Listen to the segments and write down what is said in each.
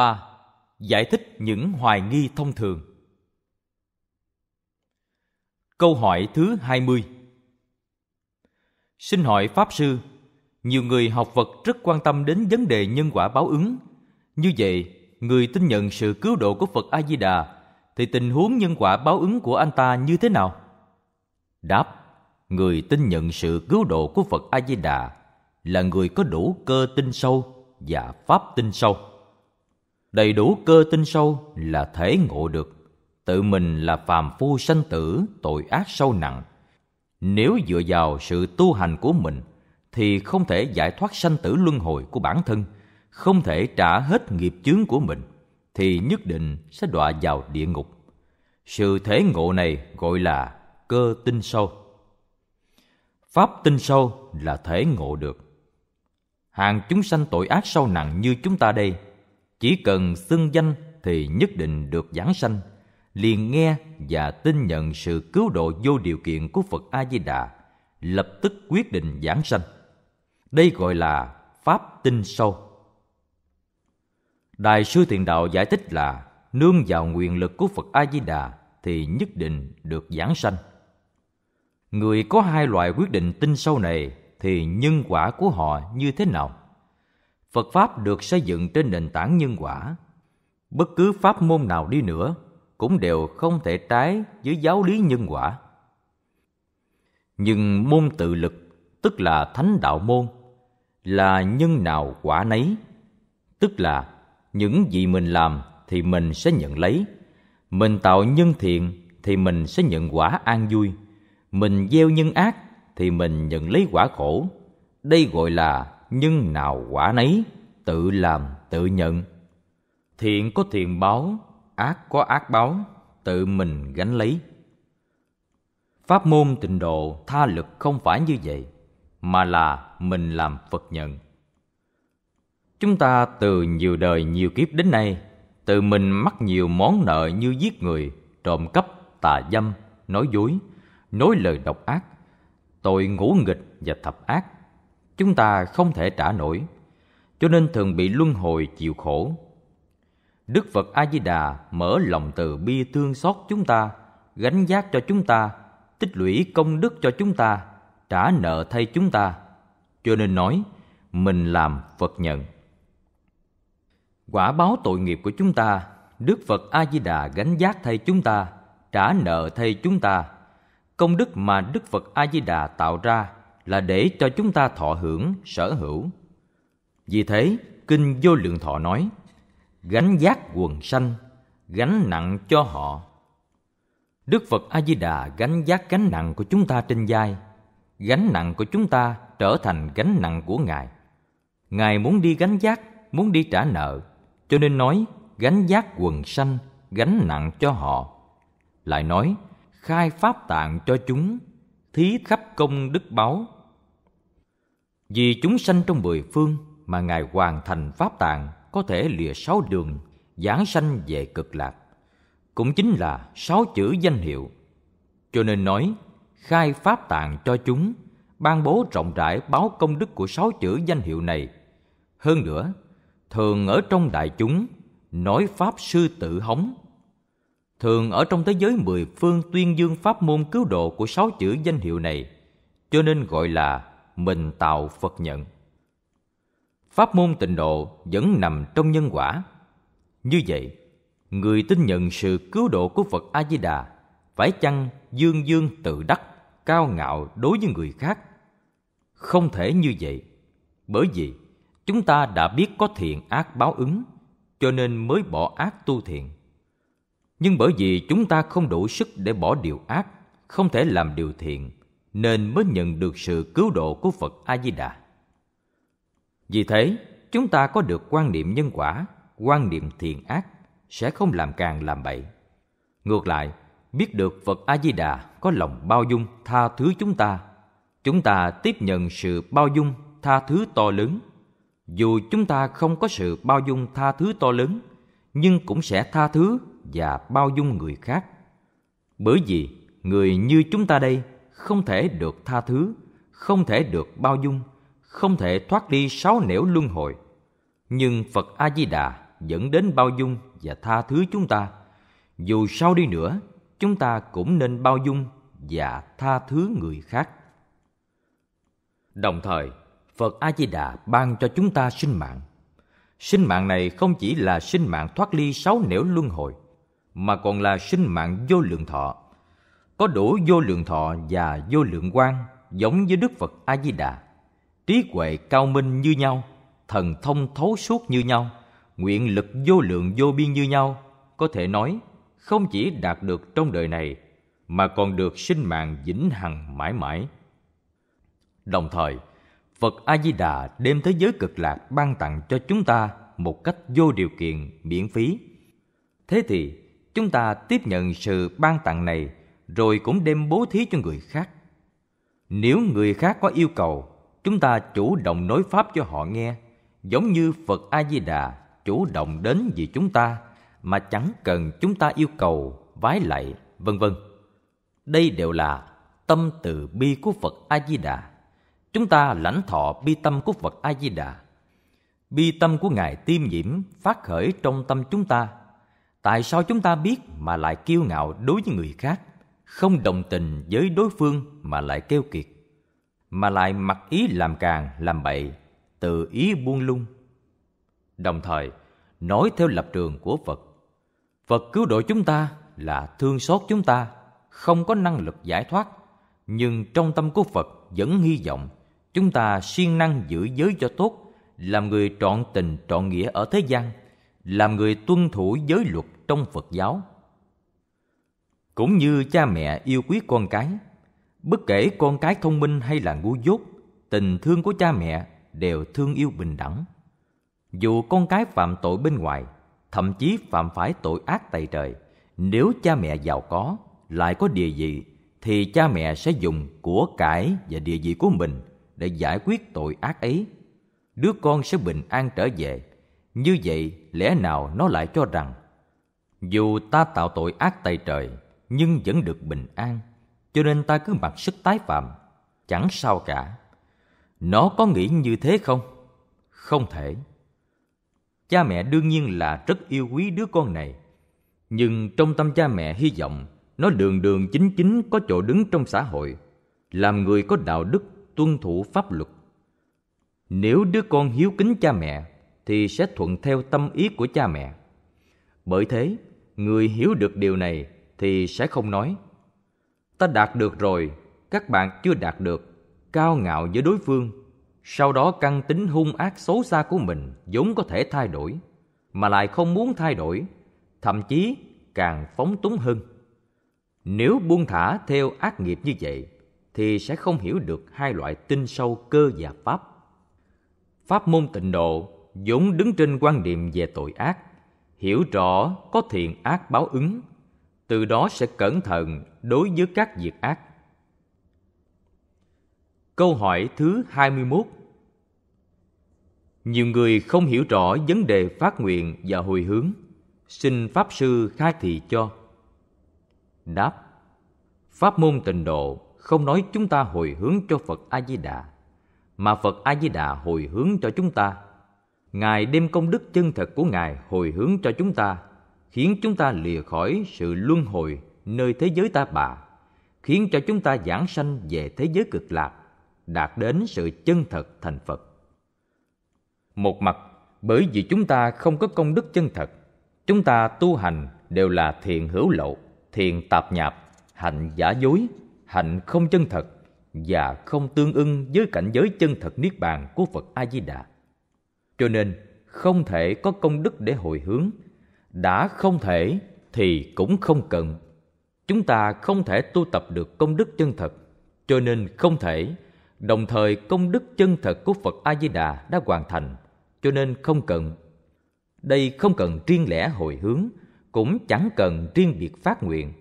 3. Giải thích những hoài nghi thông thường. Câu hỏi thứ 20. Xin hỏi pháp sư, nhiều người học Phật rất quan tâm đến vấn đề nhân quả báo ứng. Như vậy, người tin nhận sự cứu độ của Phật A Di Đà thì tình huống nhân quả báo ứng của anh ta như thế nào? Đáp: Người tin nhận sự cứu độ của Phật A Di Đà là người có đủ cơ tinh sâu và pháp tinh sâu đầy đủ cơ tinh sâu là thể ngộ được tự mình là phàm phu sanh tử tội ác sâu nặng nếu dựa vào sự tu hành của mình thì không thể giải thoát sanh tử luân hồi của bản thân không thể trả hết nghiệp chướng của mình thì nhất định sẽ đọa vào địa ngục sự thể ngộ này gọi là cơ tinh sâu pháp tinh sâu là thể ngộ được hàng chúng sanh tội ác sâu nặng như chúng ta đây chỉ cần xưng danh thì nhất định được giảng sanh liền nghe và tin nhận sự cứu độ vô điều kiện của phật a di đà lập tức quyết định giảng sanh đây gọi là pháp tin sâu đại sư thiện đạo giải thích là nương vào quyền lực của phật a di đà thì nhất định được giảng sanh người có hai loại quyết định tin sâu này thì nhân quả của họ như thế nào Phật Pháp được xây dựng trên nền tảng nhân quả. Bất cứ pháp môn nào đi nữa cũng đều không thể trái với giáo lý nhân quả. Nhưng môn tự lực, tức là thánh đạo môn, là nhân nào quả nấy, tức là những gì mình làm thì mình sẽ nhận lấy, mình tạo nhân thiện thì mình sẽ nhận quả an vui, mình gieo nhân ác thì mình nhận lấy quả khổ. Đây gọi là nhưng nào quả nấy tự làm tự nhận thiện có thiện báo ác có ác báo tự mình gánh lấy pháp môn tịnh độ tha lực không phải như vậy mà là mình làm phật nhận chúng ta từ nhiều đời nhiều kiếp đến nay tự mình mắc nhiều món nợ như giết người trộm cắp tà dâm nói dối nói lời độc ác tội ngũ nghịch và thập ác chúng ta không thể trả nổi, cho nên thường bị luân hồi chịu khổ. Đức Phật A Di Đà mở lòng từ bi thương xót chúng ta, gánh giác cho chúng ta, tích lũy công đức cho chúng ta, trả nợ thay chúng ta. Cho nên nói, mình làm Phật nhận. Quả báo tội nghiệp của chúng ta, Đức Phật A Di Đà gánh giác thay chúng ta, trả nợ thay chúng ta. Công đức mà Đức Phật A Di Đà tạo ra là để cho chúng ta thọ hưởng, sở hữu. Vì thế, Kinh Vô Lượng Thọ nói, gánh giác quần sanh, gánh nặng cho họ. Đức Phật A-di-đà gánh giác gánh nặng của chúng ta trên vai, gánh nặng của chúng ta trở thành gánh nặng của Ngài. Ngài muốn đi gánh giác, muốn đi trả nợ, cho nên nói gánh giác quần sanh, gánh nặng cho họ. Lại nói, khai pháp tạng cho chúng, thí khắp công đức báu vì chúng sanh trong mười phương mà Ngài hoàn thành pháp tạng có thể lìa sáu đường, giảng sanh về cực lạc. Cũng chính là sáu chữ danh hiệu. Cho nên nói, khai pháp tạng cho chúng, ban bố rộng rãi báo công đức của sáu chữ danh hiệu này. Hơn nữa, thường ở trong đại chúng, nói pháp sư tự hóng, thường ở trong thế giới mười phương tuyên dương pháp môn cứu độ của sáu chữ danh hiệu này, cho nên gọi là mình tạo Phật nhận. Pháp môn tịnh độ vẫn nằm trong nhân quả. Như vậy, người tin nhận sự cứu độ của Phật A Di Đà phải chăng dương dương tự đắc, cao ngạo đối với người khác? Không thể như vậy, bởi vì chúng ta đã biết có thiện ác báo ứng, cho nên mới bỏ ác tu thiện. Nhưng bởi vì chúng ta không đủ sức để bỏ điều ác, không thể làm điều thiện, nên mới nhận được sự cứu độ của Phật A Di Đà. Vì thế, chúng ta có được quan niệm nhân quả, quan niệm thiện ác sẽ không làm càng làm bậy. Ngược lại, biết được Phật A Di Đà có lòng bao dung tha thứ chúng ta, chúng ta tiếp nhận sự bao dung tha thứ to lớn. Dù chúng ta không có sự bao dung tha thứ to lớn, nhưng cũng sẽ tha thứ và bao dung người khác. Bởi vì người như chúng ta đây không thể được tha thứ không thể được bao dung không thể thoát đi sáu nẻo luân hồi nhưng phật a di đà dẫn đến bao dung và tha thứ chúng ta dù sau đi nữa chúng ta cũng nên bao dung và tha thứ người khác đồng thời phật a di đà ban cho chúng ta sinh mạng sinh mạng này không chỉ là sinh mạng thoát ly sáu nẻo luân hồi mà còn là sinh mạng vô lượng thọ có đủ vô lượng thọ và vô lượng quang giống với Đức Phật A Di Đà, trí huệ cao minh như nhau, thần thông thấu suốt như nhau, nguyện lực vô lượng vô biên như nhau, có thể nói không chỉ đạt được trong đời này mà còn được sinh mạng vĩnh hằng mãi mãi. Đồng thời, Phật A Di Đà đem thế giới cực lạc ban tặng cho chúng ta một cách vô điều kiện miễn phí. Thế thì, chúng ta tiếp nhận sự ban tặng này rồi cũng đem bố thí cho người khác. Nếu người khác có yêu cầu, chúng ta chủ động nói pháp cho họ nghe, giống như Phật A Di Đà chủ động đến vì chúng ta mà chẳng cần chúng ta yêu cầu, vái lạy, vân vân. Đây đều là tâm từ bi của Phật A Di Đà. Chúng ta lãnh thọ bi tâm của Phật A Di Đà. Bi tâm của ngài tiêm nhiễm phát khởi trong tâm chúng ta. Tại sao chúng ta biết mà lại kiêu ngạo đối với người khác? không đồng tình với đối phương mà lại kêu kiệt mà lại mặc ý làm càng làm bậy tự ý buông lung đồng thời nói theo lập trường của phật phật cứu độ chúng ta là thương xót chúng ta không có năng lực giải thoát nhưng trong tâm của phật vẫn hy vọng chúng ta siêng năng giữ giới cho tốt làm người trọn tình trọn nghĩa ở thế gian làm người tuân thủ giới luật trong phật giáo cũng như cha mẹ yêu quý con cái bất kể con cái thông minh hay là ngu dốt tình thương của cha mẹ đều thương yêu bình đẳng dù con cái phạm tội bên ngoài thậm chí phạm phải tội ác tày trời nếu cha mẹ giàu có lại có địa vị thì cha mẹ sẽ dùng của cải và địa vị của mình để giải quyết tội ác ấy đứa con sẽ bình an trở về như vậy lẽ nào nó lại cho rằng dù ta tạo tội ác tày trời nhưng vẫn được bình an cho nên ta cứ mặc sức tái phạm chẳng sao cả nó có nghĩ như thế không không thể cha mẹ đương nhiên là rất yêu quý đứa con này nhưng trong tâm cha mẹ hy vọng nó đường đường chính chính có chỗ đứng trong xã hội làm người có đạo đức tuân thủ pháp luật nếu đứa con hiếu kính cha mẹ thì sẽ thuận theo tâm ý của cha mẹ bởi thế người hiểu được điều này thì sẽ không nói ta đạt được rồi các bạn chưa đạt được cao ngạo với đối phương sau đó căn tính hung ác xấu xa của mình vốn có thể thay đổi mà lại không muốn thay đổi thậm chí càng phóng túng hơn nếu buông thả theo ác nghiệp như vậy thì sẽ không hiểu được hai loại tinh sâu cơ và pháp pháp môn tịnh độ vốn đứng trên quan điểm về tội ác hiểu rõ có thiện ác báo ứng từ đó sẽ cẩn thận đối với các việc ác. Câu hỏi thứ 21 Nhiều người không hiểu rõ vấn đề phát nguyện và hồi hướng. Xin Pháp Sư khai thị cho. Đáp Pháp môn tịnh độ không nói chúng ta hồi hướng cho Phật A-di-đà, mà Phật A-di-đà hồi hướng cho chúng ta. Ngài đem công đức chân thật của Ngài hồi hướng cho chúng ta khiến chúng ta lìa khỏi sự luân hồi nơi thế giới ta bà, khiến cho chúng ta giảng sanh về thế giới cực lạc, đạt đến sự chân thật thành Phật. Một mặt, bởi vì chúng ta không có công đức chân thật, chúng ta tu hành đều là thiền hữu lậu, thiền tạp nhạp, hạnh giả dối, hạnh không chân thật và không tương ưng với cảnh giới chân thật niết bàn của Phật A Di Đà. Cho nên, không thể có công đức để hồi hướng đã không thể thì cũng không cần chúng ta không thể tu tập được công đức chân thật cho nên không thể đồng thời công đức chân thật của phật a di đà đã hoàn thành cho nên không cần đây không cần riêng lẻ hồi hướng cũng chẳng cần riêng biệt phát nguyện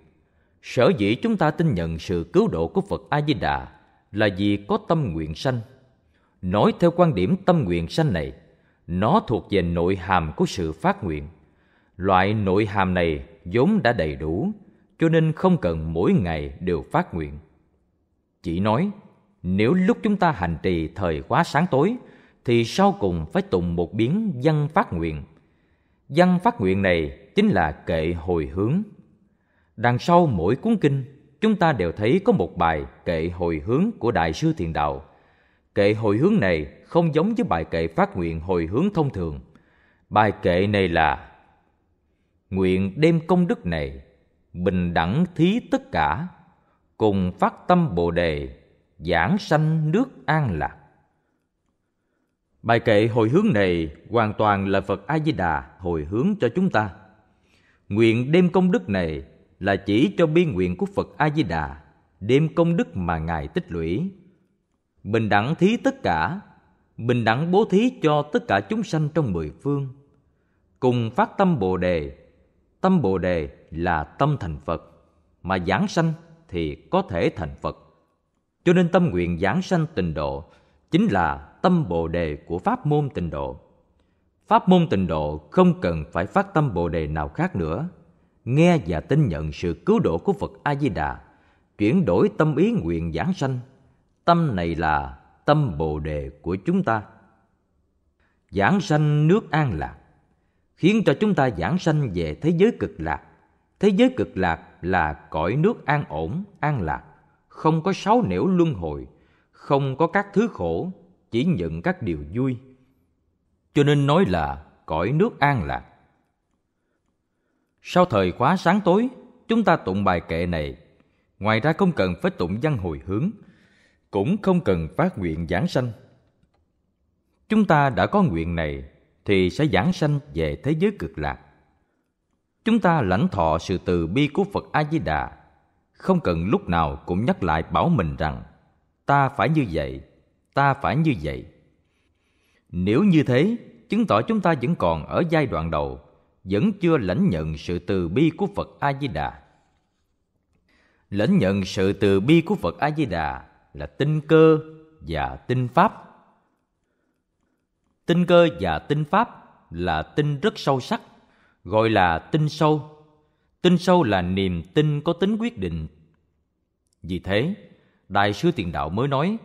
sở dĩ chúng ta tin nhận sự cứu độ của phật a di đà là vì có tâm nguyện sanh nói theo quan điểm tâm nguyện sanh này nó thuộc về nội hàm của sự phát nguyện Loại nội hàm này vốn đã đầy đủ, cho nên không cần mỗi ngày đều phát nguyện. Chỉ nói, nếu lúc chúng ta hành trì thời khóa sáng tối, thì sau cùng phải tùng một biến văn phát nguyện. Văn phát nguyện này chính là kệ hồi hướng. Đằng sau mỗi cuốn kinh, chúng ta đều thấy có một bài kệ hồi hướng của Đại sư Thiền Đạo. Kệ hồi hướng này không giống với bài kệ phát nguyện hồi hướng thông thường. Bài kệ này là nguyện đem công đức này bình đẳng thí tất cả cùng phát tâm bồ đề giảng sanh nước an lạc bài kệ hồi hướng này hoàn toàn là phật a di đà hồi hướng cho chúng ta nguyện đem công đức này là chỉ cho bi nguyện của phật a di đà đem công đức mà ngài tích lũy bình đẳng thí tất cả bình đẳng bố thí cho tất cả chúng sanh trong mười phương cùng phát tâm bồ đề Tâm Bồ Đề là tâm thành Phật, mà giảng sanh thì có thể thành Phật. Cho nên tâm nguyện giảng sanh tịnh độ chính là tâm Bồ Đề của Pháp môn tịnh độ. Pháp môn tịnh độ không cần phải phát tâm Bồ Đề nào khác nữa. Nghe và tin nhận sự cứu độ của Phật A-di-đà, chuyển đổi tâm ý nguyện giảng sanh. Tâm này là tâm Bồ Đề của chúng ta. Giảng sanh nước an lạc khiến cho chúng ta giảng sanh về thế giới cực lạc. Thế giới cực lạc là cõi nước an ổn, an lạc, không có sáu nẻo luân hồi, không có các thứ khổ, chỉ nhận các điều vui. Cho nên nói là cõi nước an lạc. Sau thời khóa sáng tối, chúng ta tụng bài kệ này. Ngoài ra không cần phải tụng văn hồi hướng, cũng không cần phát nguyện giảng sanh. Chúng ta đã có nguyện này thì sẽ giảng sanh về thế giới cực lạc. Chúng ta lãnh thọ sự từ bi của Phật A Di Đà, không cần lúc nào cũng nhắc lại bảo mình rằng ta phải như vậy, ta phải như vậy. Nếu như thế, chứng tỏ chúng ta vẫn còn ở giai đoạn đầu, vẫn chưa lãnh nhận sự từ bi của Phật A Di Đà. Lãnh nhận sự từ bi của Phật A Di Đà là tinh cơ và tinh pháp tinh cơ và tinh pháp là tinh rất sâu sắc gọi là tinh sâu tinh sâu là niềm tin có tính quyết định vì thế đại sư tiền đạo mới nói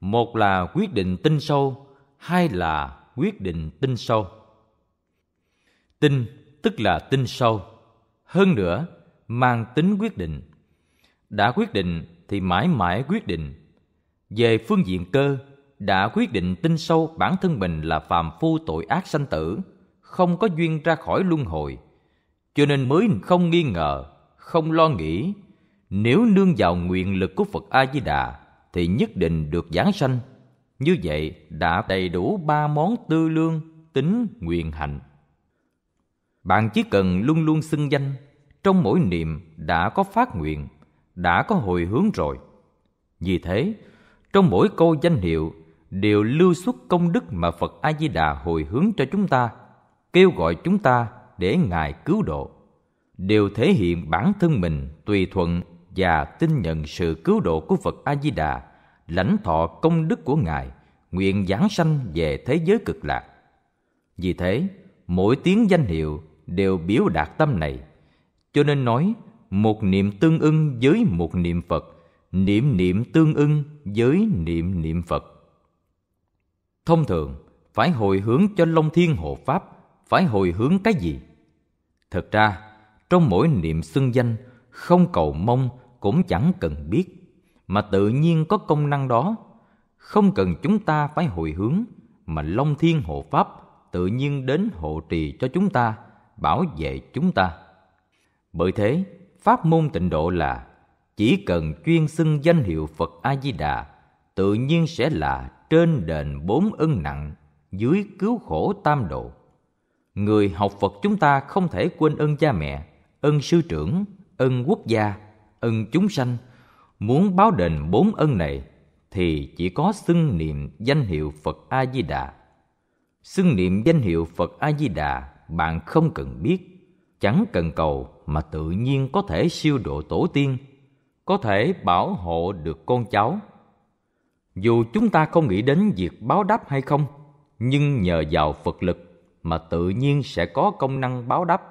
một là quyết định tinh sâu hai là quyết định tinh sâu tinh tức là tinh sâu hơn nữa mang tính quyết định đã quyết định thì mãi mãi quyết định về phương diện cơ đã quyết định tin sâu bản thân mình là phàm phu tội ác sanh tử, không có duyên ra khỏi luân hồi, cho nên mới không nghi ngờ, không lo nghĩ. Nếu nương vào nguyện lực của Phật A Di Đà thì nhất định được giáng sanh. Như vậy đã đầy đủ ba món tư lương, tính, nguyện hạnh. Bạn chỉ cần luôn luôn xưng danh, trong mỗi niệm đã có phát nguyện, đã có hồi hướng rồi. Vì thế, trong mỗi câu danh hiệu đều lưu xuất công đức mà Phật A Di Đà hồi hướng cho chúng ta, kêu gọi chúng ta để ngài cứu độ, đều thể hiện bản thân mình tùy thuận và tin nhận sự cứu độ của Phật A Di Đà, lãnh thọ công đức của ngài, nguyện giáng sanh về thế giới cực lạc. Vì thế, mỗi tiếng danh hiệu đều biểu đạt tâm này. Cho nên nói, một niệm tương ưng với một niệm Phật, niệm niệm tương ưng với niệm niệm Phật. Thông thường, phải hồi hướng cho Long Thiên Hộ Pháp, phải hồi hướng cái gì? thực ra, trong mỗi niệm xưng danh, không cầu mong cũng chẳng cần biết, mà tự nhiên có công năng đó. Không cần chúng ta phải hồi hướng, mà Long Thiên Hộ Pháp tự nhiên đến hộ trì cho chúng ta, bảo vệ chúng ta. Bởi thế, pháp môn tịnh độ là chỉ cần chuyên xưng danh hiệu Phật A Di Đà, tự nhiên sẽ là trên đền bốn ân nặng dưới cứu khổ tam độ người học phật chúng ta không thể quên ân cha mẹ ân sư trưởng ân quốc gia ân chúng sanh muốn báo đền bốn ân này thì chỉ có xưng niệm danh hiệu phật a di đà xưng niệm danh hiệu phật a di đà bạn không cần biết chẳng cần cầu mà tự nhiên có thể siêu độ tổ tiên có thể bảo hộ được con cháu dù chúng ta không nghĩ đến việc báo đáp hay không nhưng nhờ vào phật lực mà tự nhiên sẽ có công năng báo đáp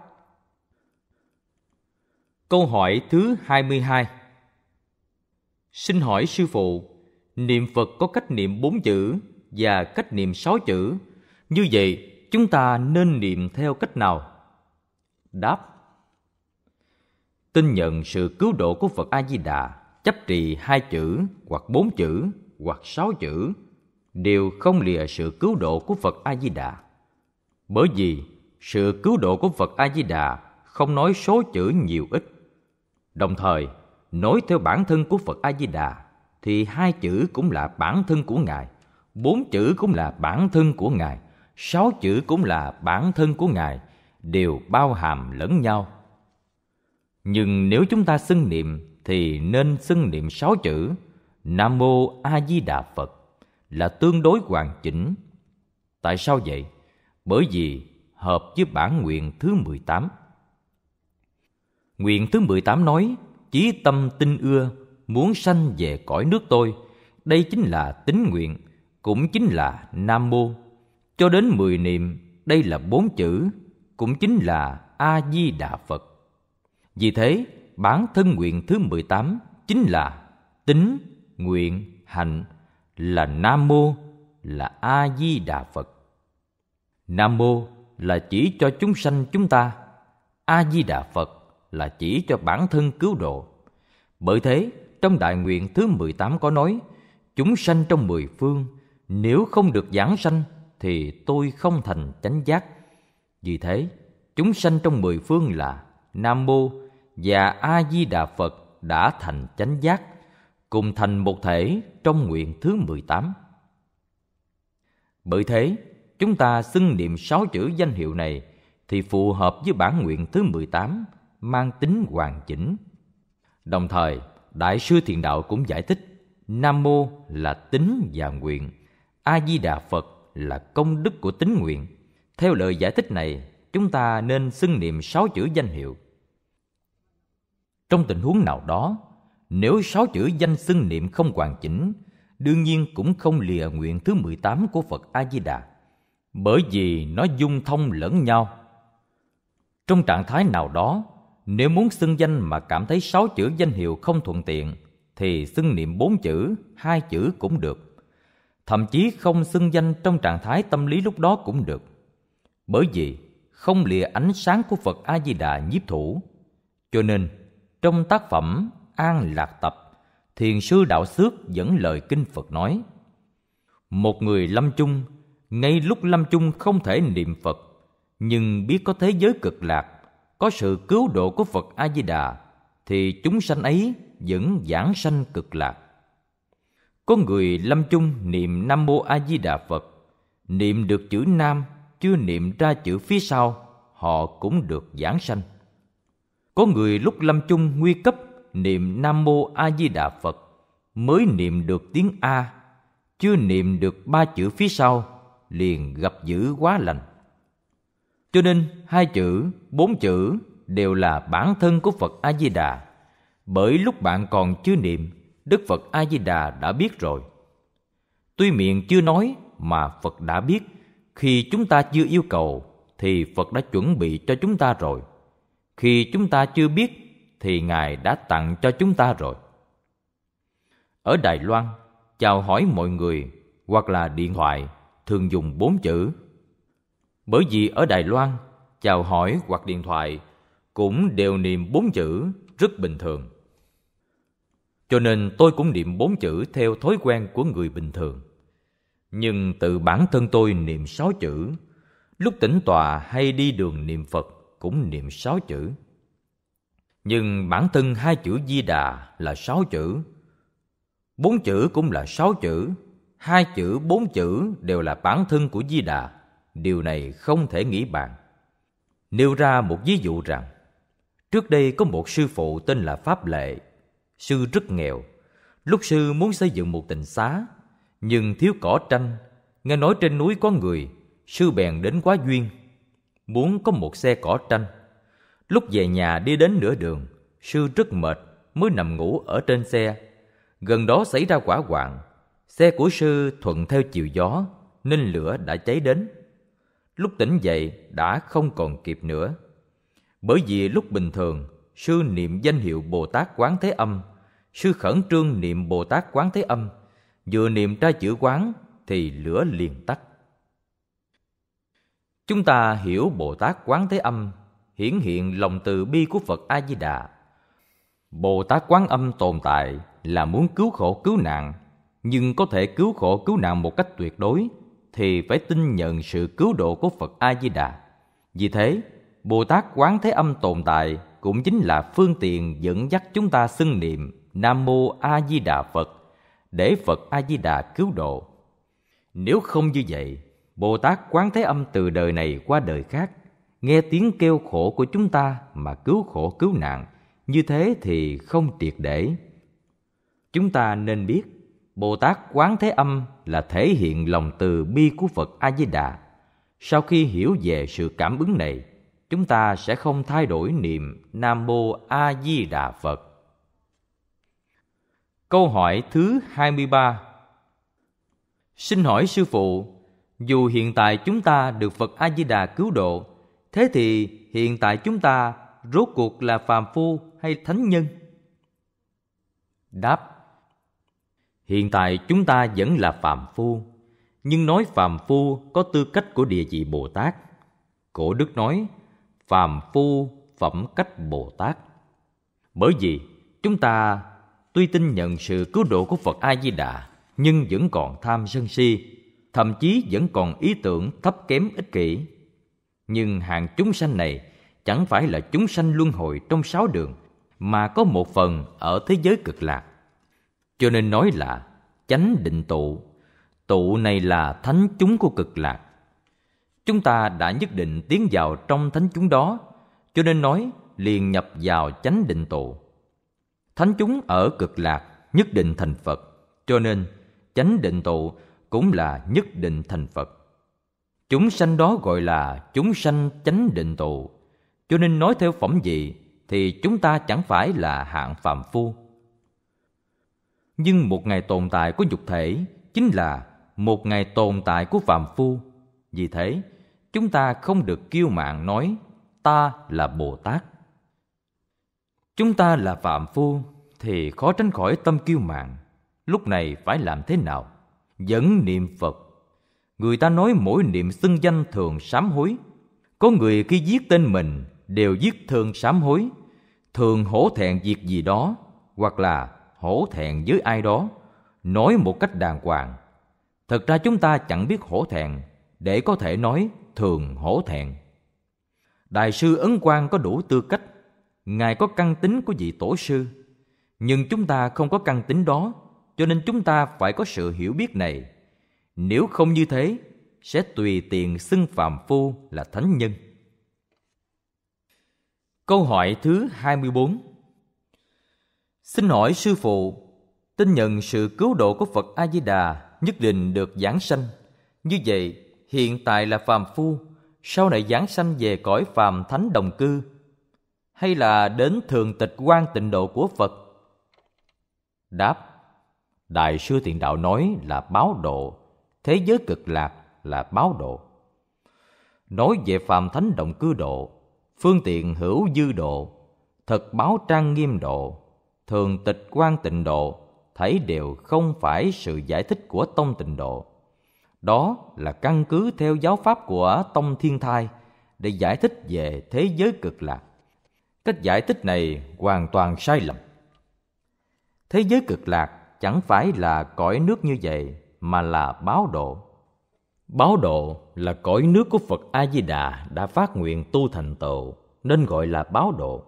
câu hỏi thứ 22 xin hỏi sư phụ niệm phật có cách niệm bốn chữ và cách niệm sáu chữ như vậy chúng ta nên niệm theo cách nào đáp tin nhận sự cứu độ của phật a di đà chấp trì hai chữ hoặc bốn chữ hoặc sáu chữ đều không lìa sự cứu độ của Phật A Di Đà. Bởi vì sự cứu độ của Phật A Di Đà không nói số chữ nhiều ít. Đồng thời, nói theo bản thân của Phật A Di Đà thì hai chữ cũng là bản thân của ngài, bốn chữ cũng là bản thân của ngài, sáu chữ cũng là bản thân của ngài, đều bao hàm lẫn nhau. Nhưng nếu chúng ta xưng niệm thì nên xưng niệm sáu chữ Nam Mô A Di Đà Phật là tương đối hoàn chỉnh. Tại sao vậy? Bởi vì hợp với bản nguyện thứ 18. Nguyện thứ 18 nói, chí tâm tin ưa, muốn sanh về cõi nước tôi. Đây chính là tính nguyện, cũng chính là Nam Mô. Cho đến 10 niệm, đây là bốn chữ, cũng chính là A-di-đà Phật. Vì thế, bản thân nguyện thứ 18 chính là tính nguyện hạnh là nam mô là a di đà phật nam mô là chỉ cho chúng sanh chúng ta a di đà phật là chỉ cho bản thân cứu độ bởi thế trong đại nguyện thứ 18 có nói chúng sanh trong mười phương nếu không được giảng sanh thì tôi không thành chánh giác vì thế chúng sanh trong mười phương là nam mô và a di đà phật đã thành chánh giác cùng thành một thể trong nguyện thứ 18. Bởi thế, chúng ta xưng niệm sáu chữ danh hiệu này thì phù hợp với bản nguyện thứ 18 mang tính hoàn chỉnh. Đồng thời, Đại sư Thiền Đạo cũng giải thích Nam Mô là tính và nguyện, A-di-đà Phật là công đức của tính nguyện. Theo lời giải thích này, chúng ta nên xưng niệm sáu chữ danh hiệu. Trong tình huống nào đó, nếu sáu chữ danh xưng niệm không hoàn chỉnh, đương nhiên cũng không lìa nguyện thứ 18 của Phật A-di-đà, bởi vì nó dung thông lẫn nhau. Trong trạng thái nào đó, nếu muốn xưng danh mà cảm thấy sáu chữ danh hiệu không thuận tiện, thì xưng niệm bốn chữ, hai chữ cũng được. Thậm chí không xưng danh trong trạng thái tâm lý lúc đó cũng được. Bởi vì không lìa ánh sáng của Phật A-di-đà nhiếp thủ. Cho nên, trong tác phẩm an lạc tập thiền sư đạo xước dẫn lời kinh phật nói một người lâm chung ngay lúc lâm chung không thể niệm phật nhưng biết có thế giới cực lạc có sự cứu độ của phật a di đà thì chúng sanh ấy vẫn giảng sanh cực lạc có người lâm chung niệm nam mô a di đà phật niệm được chữ nam chưa niệm ra chữ phía sau họ cũng được giảng sanh có người lúc lâm chung nguy cấp niệm Nam Mô A Di Đà Phật mới niệm được tiếng A, chưa niệm được ba chữ phía sau liền gặp dữ quá lành. Cho nên hai chữ, bốn chữ đều là bản thân của Phật A Di Đà. Bởi lúc bạn còn chưa niệm, Đức Phật A Di Đà đã biết rồi. Tuy miệng chưa nói mà Phật đã biết, khi chúng ta chưa yêu cầu thì Phật đã chuẩn bị cho chúng ta rồi. Khi chúng ta chưa biết thì Ngài đã tặng cho chúng ta rồi. Ở Đài Loan, chào hỏi mọi người hoặc là điện thoại thường dùng bốn chữ. Bởi vì ở Đài Loan, chào hỏi hoặc điện thoại cũng đều niệm bốn chữ rất bình thường. Cho nên tôi cũng niệm bốn chữ theo thói quen của người bình thường. Nhưng tự bản thân tôi niệm sáu chữ, lúc tỉnh tòa hay đi đường niệm Phật cũng niệm sáu chữ nhưng bản thân hai chữ di đà là sáu chữ bốn chữ cũng là sáu chữ hai chữ bốn chữ đều là bản thân của di đà điều này không thể nghĩ bàn nêu ra một ví dụ rằng trước đây có một sư phụ tên là pháp lệ sư rất nghèo lúc sư muốn xây dựng một tịnh xá nhưng thiếu cỏ tranh nghe nói trên núi có người sư bèn đến quá duyên muốn có một xe cỏ tranh Lúc về nhà đi đến nửa đường, sư rất mệt mới nằm ngủ ở trên xe. Gần đó xảy ra quả hoạn, xe của sư thuận theo chiều gió nên lửa đã cháy đến. Lúc tỉnh dậy đã không còn kịp nữa. Bởi vì lúc bình thường, sư niệm danh hiệu Bồ Tát Quán Thế Âm, sư khẩn trương niệm Bồ Tát Quán Thế Âm, vừa niệm ra chữ quán thì lửa liền tắt. Chúng ta hiểu Bồ Tát Quán Thế Âm hiển hiện lòng từ bi của Phật A Di Đà. Bồ Tát Quán Âm tồn tại là muốn cứu khổ cứu nạn, nhưng có thể cứu khổ cứu nạn một cách tuyệt đối thì phải tin nhận sự cứu độ của Phật A Di Đà. Vì thế, Bồ Tát Quán Thế Âm tồn tại cũng chính là phương tiện dẫn dắt chúng ta xưng niệm Nam mô A Di Đà Phật để Phật A Di Đà cứu độ. Nếu không như vậy, Bồ Tát Quán Thế Âm từ đời này qua đời khác nghe tiếng kêu khổ của chúng ta mà cứu khổ cứu nạn, như thế thì không triệt để. Chúng ta nên biết, Bồ Tát Quán Thế Âm là thể hiện lòng từ bi của Phật A Di Đà. Sau khi hiểu về sự cảm ứng này, chúng ta sẽ không thay đổi niệm Nam mô A Di Đà Phật. Câu hỏi thứ 23. Xin hỏi sư phụ, dù hiện tại chúng ta được Phật A Di Đà cứu độ, Thế thì hiện tại chúng ta rốt cuộc là phàm phu hay thánh nhân? Đáp Hiện tại chúng ta vẫn là phàm phu, nhưng nói phàm phu có tư cách của địa vị Bồ Tát. Cổ Đức nói, phàm phu phẩm cách Bồ Tát. Bởi vì chúng ta tuy tin nhận sự cứu độ của Phật A Di Đà, nhưng vẫn còn tham sân si, thậm chí vẫn còn ý tưởng thấp kém ích kỷ nhưng hàng chúng sanh này chẳng phải là chúng sanh luân hồi trong sáu đường mà có một phần ở thế giới cực lạc cho nên nói là chánh định tụ tụ này là thánh chúng của cực lạc chúng ta đã nhất định tiến vào trong thánh chúng đó cho nên nói liền nhập vào chánh định tụ thánh chúng ở cực lạc nhất định thành phật cho nên chánh định tụ cũng là nhất định thành phật Chúng sanh đó gọi là chúng sanh chánh định tụ. Cho nên nói theo phẩm gì thì chúng ta chẳng phải là hạng phàm phu. Nhưng một ngày tồn tại của dục thể chính là một ngày tồn tại của phàm phu. Vì thế, chúng ta không được kiêu mạn nói ta là Bồ Tát. Chúng ta là phạm phu thì khó tránh khỏi tâm kiêu mạn. Lúc này phải làm thế nào? Dẫn niệm Phật Người ta nói mỗi niệm xưng danh thường sám hối. Có người khi viết tên mình đều viết thường sám hối, thường hổ thẹn việc gì đó hoặc là hổ thẹn với ai đó, nói một cách đàng hoàng. Thật ra chúng ta chẳng biết hổ thẹn để có thể nói thường hổ thẹn. Đại sư Ấn Quang có đủ tư cách, ngài có căn tính của vị tổ sư, nhưng chúng ta không có căn tính đó, cho nên chúng ta phải có sự hiểu biết này nếu không như thế, sẽ tùy tiện xưng phàm phu là thánh nhân. Câu hỏi thứ 24 Xin hỏi sư phụ, tin nhận sự cứu độ của Phật A Di Đà nhất định được giảng sanh. Như vậy, hiện tại là phàm phu, sau này giảng sanh về cõi phàm thánh đồng cư hay là đến thường tịch quan tịnh độ của Phật? Đáp: Đại sư Thiện Đạo nói là báo độ thế giới cực lạc là báo độ. Nói về phàm thánh động cư độ, phương tiện hữu dư độ, thật báo trang nghiêm độ, thường tịch quan tịnh độ, thấy đều không phải sự giải thích của tông tịnh độ. Đó là căn cứ theo giáo pháp của tông thiên thai để giải thích về thế giới cực lạc. Cách giải thích này hoàn toàn sai lầm. Thế giới cực lạc chẳng phải là cõi nước như vậy mà là báo độ. Báo độ là cõi nước của Phật A Di Đà đã phát nguyện tu thành tựu nên gọi là báo độ.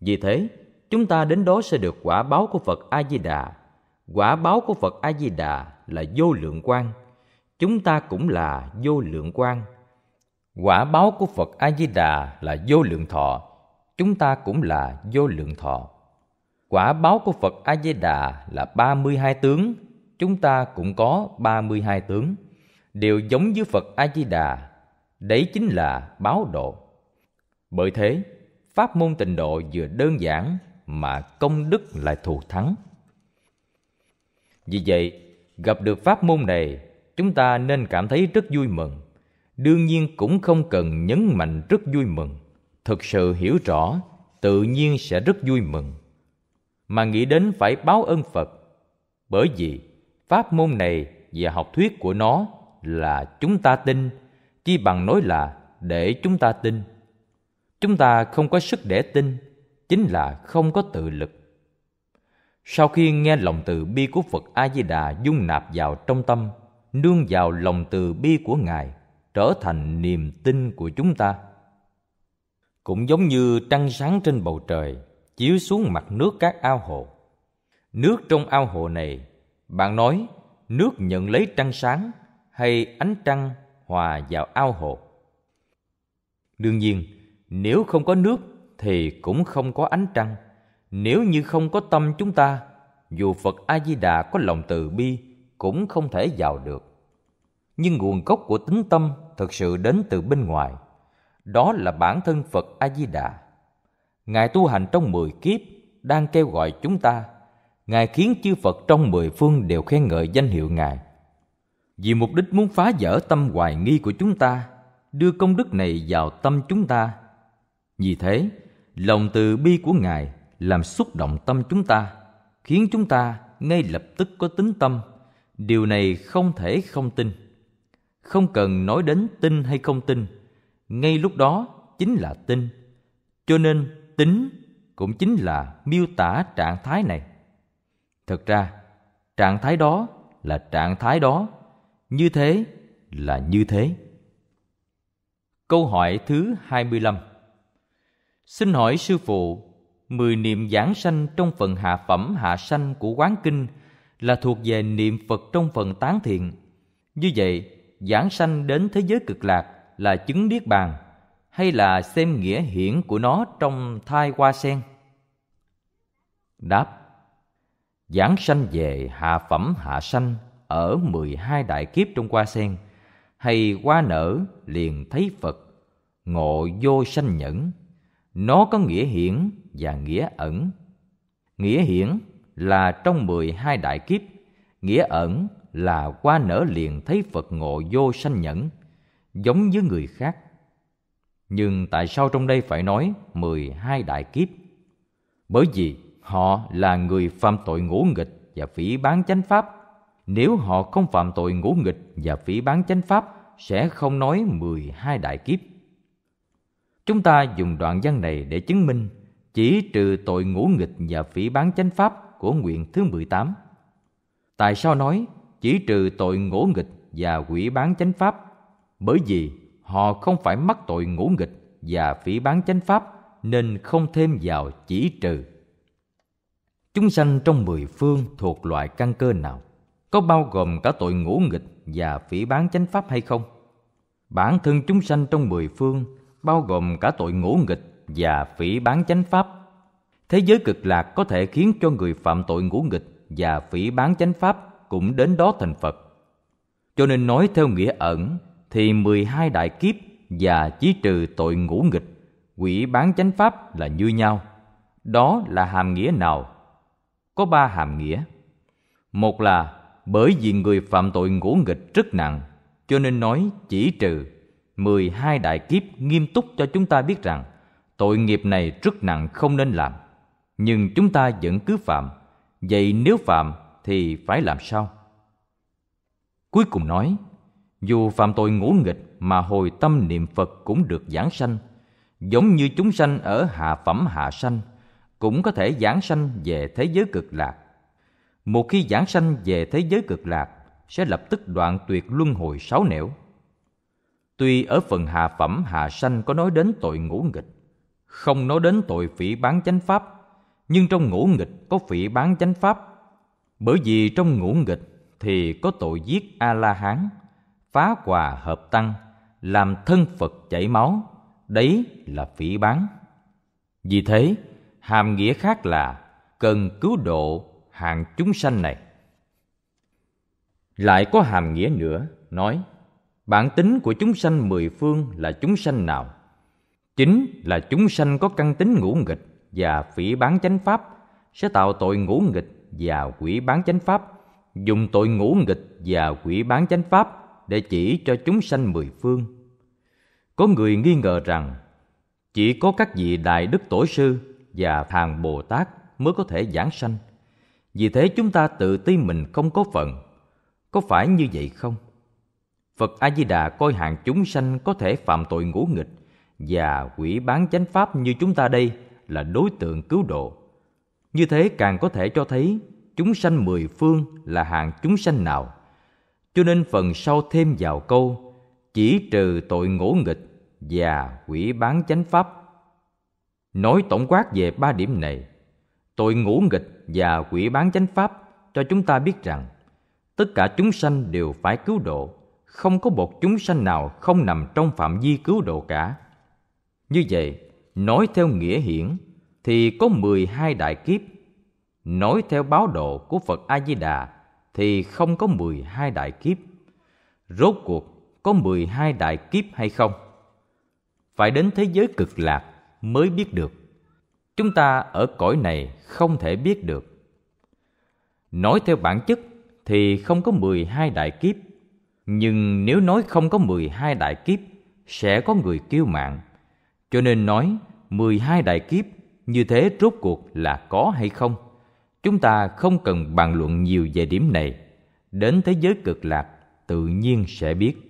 Vì thế, chúng ta đến đó sẽ được quả báo của Phật A Di Đà. Quả báo của Phật A Di Đà là vô lượng quan, Chúng ta cũng là vô lượng quan. Quả báo của Phật A Di Đà là vô lượng thọ. Chúng ta cũng là vô lượng thọ. Quả báo của Phật A Di Đà là 32 tướng chúng ta cũng có 32 tướng, đều giống với Phật A Di Đà, đấy chính là báo độ. Bởi thế, pháp môn tịnh độ vừa đơn giản mà công đức lại thù thắng. Vì vậy, gặp được pháp môn này, chúng ta nên cảm thấy rất vui mừng. Đương nhiên cũng không cần nhấn mạnh rất vui mừng. Thực sự hiểu rõ, tự nhiên sẽ rất vui mừng. Mà nghĩ đến phải báo ơn Phật. Bởi vì pháp môn này và học thuyết của nó là chúng ta tin chi bằng nói là để chúng ta tin chúng ta không có sức để tin chính là không có tự lực sau khi nghe lòng từ bi của phật a di đà dung nạp vào trong tâm nương vào lòng từ bi của ngài trở thành niềm tin của chúng ta cũng giống như trăng sáng trên bầu trời chiếu xuống mặt nước các ao hồ nước trong ao hồ này bạn nói nước nhận lấy trăng sáng hay ánh trăng hòa vào ao hồ. Đương nhiên, nếu không có nước thì cũng không có ánh trăng. Nếu như không có tâm chúng ta, dù Phật A Di Đà có lòng từ bi cũng không thể vào được. Nhưng nguồn gốc của tính tâm thực sự đến từ bên ngoài. Đó là bản thân Phật A Di Đà. Ngài tu hành trong mười kiếp đang kêu gọi chúng ta Ngài khiến chư Phật trong mười phương đều khen ngợi danh hiệu Ngài. Vì mục đích muốn phá vỡ tâm hoài nghi của chúng ta, đưa công đức này vào tâm chúng ta. Vì thế, lòng từ bi của Ngài làm xúc động tâm chúng ta, khiến chúng ta ngay lập tức có tính tâm. Điều này không thể không tin. Không cần nói đến tin hay không tin, ngay lúc đó chính là tin. Cho nên tính cũng chính là miêu tả trạng thái này Thực ra, trạng thái đó là trạng thái đó, như thế là như thế. Câu hỏi thứ hai mươi lăm Xin hỏi sư phụ, mười niệm giảng sanh trong phần hạ phẩm hạ sanh của quán kinh là thuộc về niệm Phật trong phần tán thiện. Như vậy, giảng sanh đến thế giới cực lạc là chứng niết bàn hay là xem nghĩa hiển của nó trong thai hoa sen? Đáp giảng sanh về hạ phẩm hạ sanh ở mười hai đại kiếp trong qua sen hay qua nở liền thấy phật ngộ vô sanh nhẫn nó có nghĩa hiển và nghĩa ẩn nghĩa hiển là trong mười hai đại kiếp nghĩa ẩn là qua nở liền thấy phật ngộ vô sanh nhẫn giống với người khác nhưng tại sao trong đây phải nói mười hai đại kiếp bởi vì Họ là người phạm tội ngũ nghịch và phỉ bán chánh pháp. Nếu họ không phạm tội ngũ nghịch và phỉ bán chánh pháp, sẽ không nói 12 đại kiếp. Chúng ta dùng đoạn văn này để chứng minh chỉ trừ tội ngũ nghịch và phỉ bán chánh pháp của nguyện thứ 18. Tại sao nói chỉ trừ tội ngũ nghịch và quỷ bán chánh pháp? Bởi vì họ không phải mắc tội ngũ nghịch và phỉ bán chánh pháp nên không thêm vào chỉ trừ Chúng sanh trong mười phương thuộc loại căn cơ nào? Có bao gồm cả tội ngũ nghịch và phỉ bán chánh pháp hay không? Bản thân chúng sanh trong mười phương bao gồm cả tội ngũ nghịch và phỉ bán chánh pháp. Thế giới cực lạc có thể khiến cho người phạm tội ngũ nghịch và phỉ bán chánh pháp cũng đến đó thành Phật. Cho nên nói theo nghĩa ẩn thì mười hai đại kiếp và chí trừ tội ngũ nghịch, quỷ bán chánh pháp là như nhau. Đó là hàm nghĩa nào có ba hàm nghĩa. Một là bởi vì người phạm tội ngũ nghịch rất nặng, cho nên nói chỉ trừ 12 đại kiếp nghiêm túc cho chúng ta biết rằng tội nghiệp này rất nặng không nên làm, nhưng chúng ta vẫn cứ phạm. Vậy nếu phạm thì phải làm sao? Cuối cùng nói, dù phạm tội ngũ nghịch mà hồi tâm niệm Phật cũng được giảng sanh, giống như chúng sanh ở hạ phẩm hạ sanh cũng có thể giảng sanh về thế giới cực lạc. Một khi giảng sanh về thế giới cực lạc, sẽ lập tức đoạn tuyệt luân hồi sáu nẻo. Tuy ở phần hạ phẩm hạ sanh có nói đến tội ngũ nghịch, không nói đến tội phỉ bán chánh pháp, nhưng trong ngũ nghịch có phỉ bán chánh pháp. Bởi vì trong ngũ nghịch thì có tội giết A-la-hán, phá quà hợp tăng, làm thân Phật chảy máu, đấy là phỉ bán. Vì thế, hàm nghĩa khác là cần cứu độ hàng chúng sanh này lại có hàm nghĩa nữa nói bản tính của chúng sanh mười phương là chúng sanh nào chính là chúng sanh có căn tính ngũ nghịch và phỉ bán chánh pháp sẽ tạo tội ngũ nghịch và quỷ bán chánh pháp dùng tội ngũ nghịch và quỷ bán chánh pháp để chỉ cho chúng sanh mười phương có người nghi ngờ rằng chỉ có các vị đại đức tổ sư và thàng Bồ Tát mới có thể giảng sanh. Vì thế chúng ta tự ti mình không có phận. Có phải như vậy không? Phật A-di-đà coi hạng chúng sanh có thể phạm tội ngũ nghịch và quỷ bán chánh pháp như chúng ta đây là đối tượng cứu độ. Như thế càng có thể cho thấy chúng sanh mười phương là hạng chúng sanh nào. Cho nên phần sau thêm vào câu chỉ trừ tội ngũ nghịch và quỷ bán chánh pháp Nói tổng quát về ba điểm này, tội ngũ nghịch và quỷ bán chánh pháp cho chúng ta biết rằng tất cả chúng sanh đều phải cứu độ, không có một chúng sanh nào không nằm trong phạm vi cứu độ cả. Như vậy, nói theo nghĩa hiển thì có 12 đại kiếp, nói theo báo độ của Phật A Di Đà thì không có 12 đại kiếp. Rốt cuộc có 12 đại kiếp hay không? Phải đến thế giới cực lạc mới biết được chúng ta ở cõi này không thể biết được nói theo bản chất thì không có 12 đại kiếp nhưng nếu nói không có 12 đại kiếp sẽ có người kiêu mạng cho nên nói 12 đại kiếp như thế rốt cuộc là có hay không chúng ta không cần bàn luận nhiều về điểm này đến thế giới cực lạc tự nhiên sẽ biết